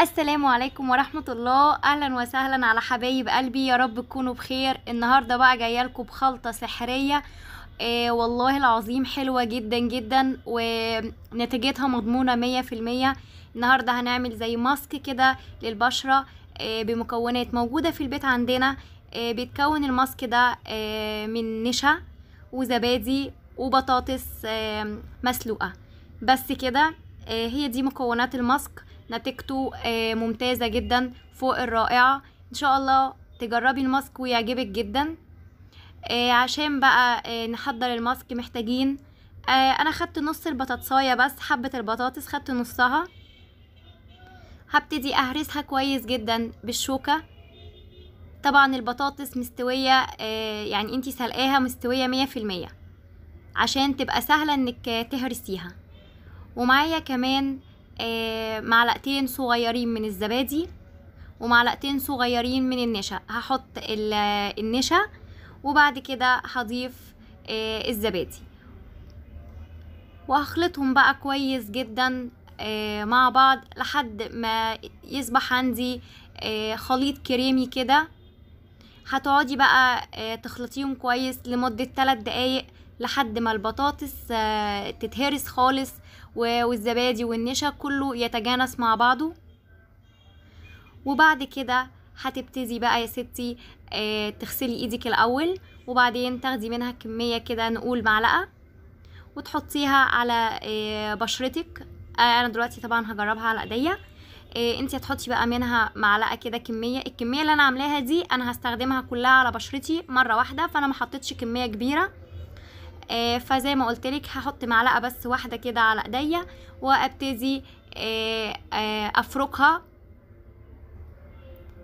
السلام عليكم ورحمة الله أهلا وسهلا على حبايب قلبي يا رب تكونوا بخير النهاردة بقى جاية لكم بخلطة سحرية إيه والله العظيم حلوة جدا جدا ونتيجتها مضمونة مية في المية النهاردة هنعمل زي ماسك كده للبشرة إيه بمكونات موجودة في البيت عندنا إيه بيتكون الماسك ده إيه من نشا وزبادي وبطاطس إيه مسلوقة بس كده إيه هي دي مكونات الماسك إيه نتيجته آه، ممتازة جدا فوق الرائعة ان شاء الله تجربي الماسك ويعجبك جدا آه، عشان بقى آه، نحضر الماسك محتاجين انا خدت نص البطاطساية بس حبة البطاطس خدت نصها هبتدي اهرسها كويس جدا بالشوكة طبعا البطاطس مستوية يعني انتي سلقاها مستوية مية في المية عشان تبقى سهلة انك تهرسيها ومعايا كمان آه، معلقتين صغيرين من الزبادي ومعلقتين صغيرين من النشا هحط النشا وبعد كده هضيف آه، الزبادي وهخلطهم بقى كويس جدا آه، مع بعض لحد ما يصبح عندي خليط كريمي كده هتقعدي بقى تخلطيهم كويس لمدة 3 دقايق لحد ما البطاطس تتهرس خالص والزبادي والنشا كله يتجانس مع بعضه وبعد كده هتبتدي بقى يا ستي آه، تغسلي ايدك الاول وبعدين تاخدي منها كميه كده نقول معلقه وتحطيها على آه، بشرتك آه، انا دلوقتي طبعا هجربها على ايديا انت هتحطي بقى منها معلقه كده كميه الكميه اللي انا عاملاها دي انا هستخدمها كلها على بشرتي مره واحده فانا ما حطيتش كميه كبيره آه، فزي ما قلت لك هحط معلقه بس واحده كده على ايديا وابتدي آه، آه، افركها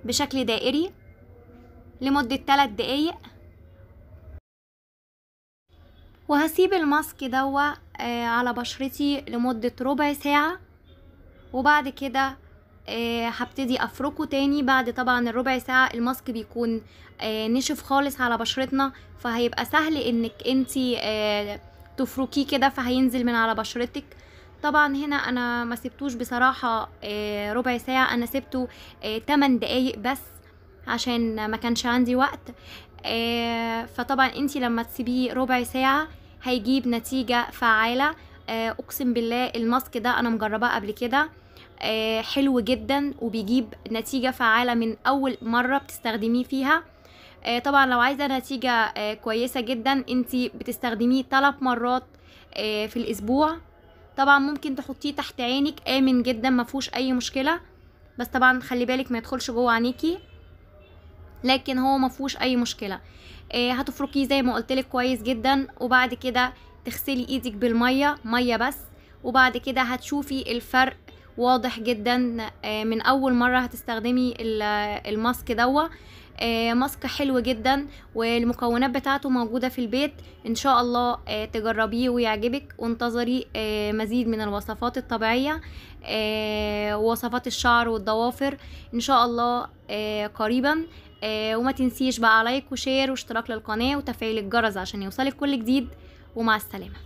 بشكل دائري لمده 3 دقايق وهسيب الماسك دوت على بشرتي لمده ربع ساعه وبعد كده آه، هبتدي افركه تاني بعد طبعا الربع ساعه الماسك بيكون آه، نشف خالص على بشرتنا فهيبقى سهل انك انتي آه، تفركيه كده فهينزل من على بشرتك طبعا هنا انا ما سبتوش بصراحه ربع ساعه انا سبته 8 دقايق بس عشان ما كانش عندي وقت فطبعا انتي لما تسيبيه ربع ساعه هيجيب نتيجه فعاله اقسم بالله الماسك ده انا مجرباه قبل كده آه، حلو جدا وبيجيب نتيجة فعالة من أول مرة بتستخدميه فيها آه، طبعا لو عايزة نتيجة آه، كويسة جدا انت بتستخدميه ثلاث مرات في الأسبوع طبعا ممكن تحطيه تحت عينك آمن جدا مفهوش أي مشكلة بس طبعا خلي بالك ما يدخلش جوه عينيكي لكن هو مفهوش أي مشكلة هتفركيه زي ما قلتلك كويس جدا وبعد كده تغسلي ايدك بالمية مية بس وبعد كده هتشوفي الفرق واضح جدا آه، من اول مره هتستخدمي الماسك دوت آه، ماسك حلو جدا والمكونات بتاعته موجوده في البيت ان شاء الله آه، تجربيه ويعجبك وانتظري مزيد من الوصفات الطبيعيه وصفات الشعر والضوافر ان شاء الله قريبا وما تنسيش بقى لايك وشير واشتراك للقناه وتفعيل الجرس عشان يوصلك كل جديد ومع السلامه